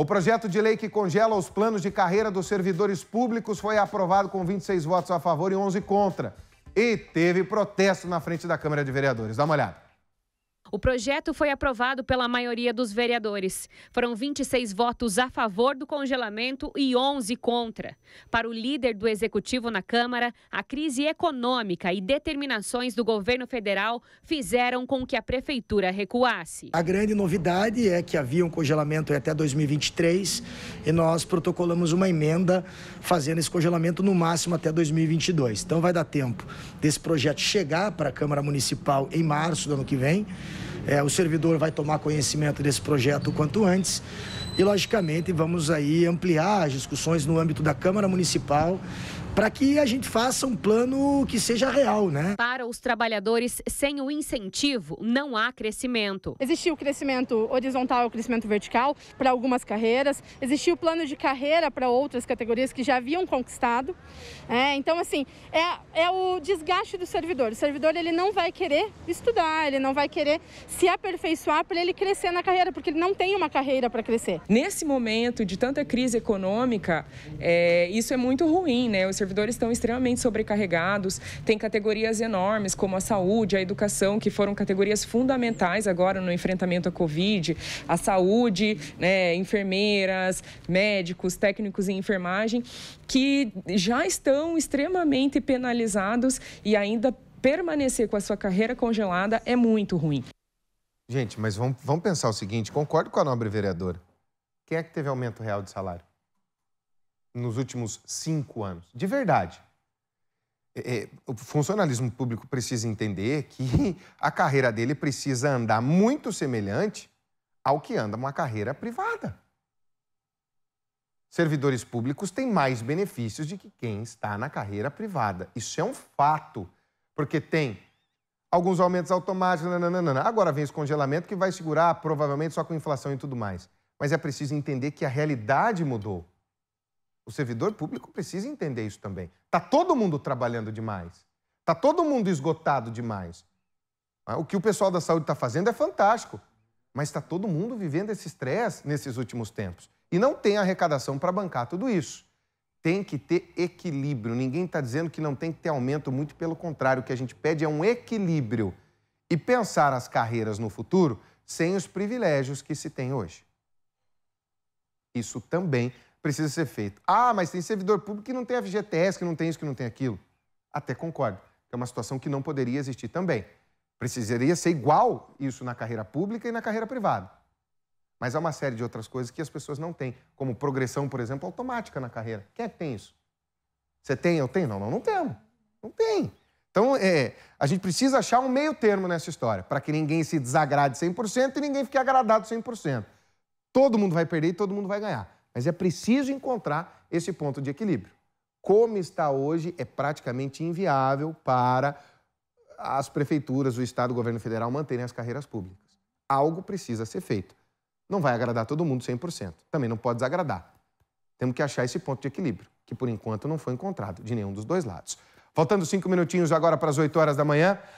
O projeto de lei que congela os planos de carreira dos servidores públicos foi aprovado com 26 votos a favor e 11 contra. E teve protesto na frente da Câmara de Vereadores. Dá uma olhada. O projeto foi aprovado pela maioria dos vereadores. Foram 26 votos a favor do congelamento e 11 contra. Para o líder do executivo na Câmara, a crise econômica e determinações do governo federal fizeram com que a prefeitura recuasse. A grande novidade é que havia um congelamento até 2023 e nós protocolamos uma emenda fazendo esse congelamento no máximo até 2022. Então vai dar tempo desse projeto chegar para a Câmara Municipal em março do ano que vem é, o servidor vai tomar conhecimento desse projeto o quanto antes e, logicamente, vamos aí ampliar as discussões no âmbito da Câmara Municipal para que a gente faça um plano que seja real, né? Para os trabalhadores, sem o incentivo, não há crescimento. Existiu o crescimento horizontal, o crescimento vertical para algumas carreiras, existiu o plano de carreira para outras categorias que já haviam conquistado. É, então, assim, é, é o desgaste do servidor. O servidor ele não vai querer estudar, ele não vai querer se aperfeiçoar para ele crescer na carreira, porque ele não tem uma carreira para crescer. Nesse momento de tanta crise econômica, é, isso é muito ruim, né? Os servidores estão extremamente sobrecarregados, tem categorias enormes como a saúde, a educação, que foram categorias fundamentais agora no enfrentamento à Covid, a saúde, né, enfermeiras, médicos, técnicos em enfermagem, que já estão extremamente penalizados e ainda permanecer com a sua carreira congelada é muito ruim. Gente, mas vamos, vamos pensar o seguinte: concordo com a nobre vereadora. Quem é que teve aumento real de salário nos últimos cinco anos? De verdade. É, é o funcionalismo público precisa entender que a carreira dele precisa andar muito semelhante ao que anda uma carreira privada. Servidores públicos têm mais benefícios de que quem está na carreira privada. Isso é um fato, porque tem alguns aumentos automáticos, nananana. agora vem esse congelamento que vai segurar provavelmente só com inflação e tudo mais. Mas é preciso entender que a realidade mudou. O servidor público precisa entender isso também. Está todo mundo trabalhando demais. Está todo mundo esgotado demais. Ah, o que o pessoal da saúde está fazendo é fantástico, mas está todo mundo vivendo esse estresse nesses últimos tempos. E não tem arrecadação para bancar tudo isso tem que ter equilíbrio. Ninguém está dizendo que não tem que ter aumento, muito pelo contrário, o que a gente pede é um equilíbrio e pensar as carreiras no futuro sem os privilégios que se tem hoje. Isso também precisa ser feito. Ah, mas tem servidor público que não tem FGTS, que não tem isso, que não tem aquilo. Até concordo, é uma situação que não poderia existir também. Precisaria ser igual isso na carreira pública e na carreira privada. Mas há uma série de outras coisas que as pessoas não têm, como progressão, por exemplo, automática na carreira. Quem é que tem isso? Você tem, eu tenho? Não, não, não temos. Não tem. Então, é, a gente precisa achar um meio termo nessa história, para que ninguém se desagrade 100% e ninguém fique agradado 100%. Todo mundo vai perder e todo mundo vai ganhar. Mas é preciso encontrar esse ponto de equilíbrio. Como está hoje, é praticamente inviável para as prefeituras, o Estado, o governo federal manterem as carreiras públicas. Algo precisa ser feito. Não vai agradar todo mundo 100%. Também não pode desagradar. Temos que achar esse ponto de equilíbrio, que por enquanto não foi encontrado de nenhum dos dois lados. Faltando cinco minutinhos agora para as 8 horas da manhã.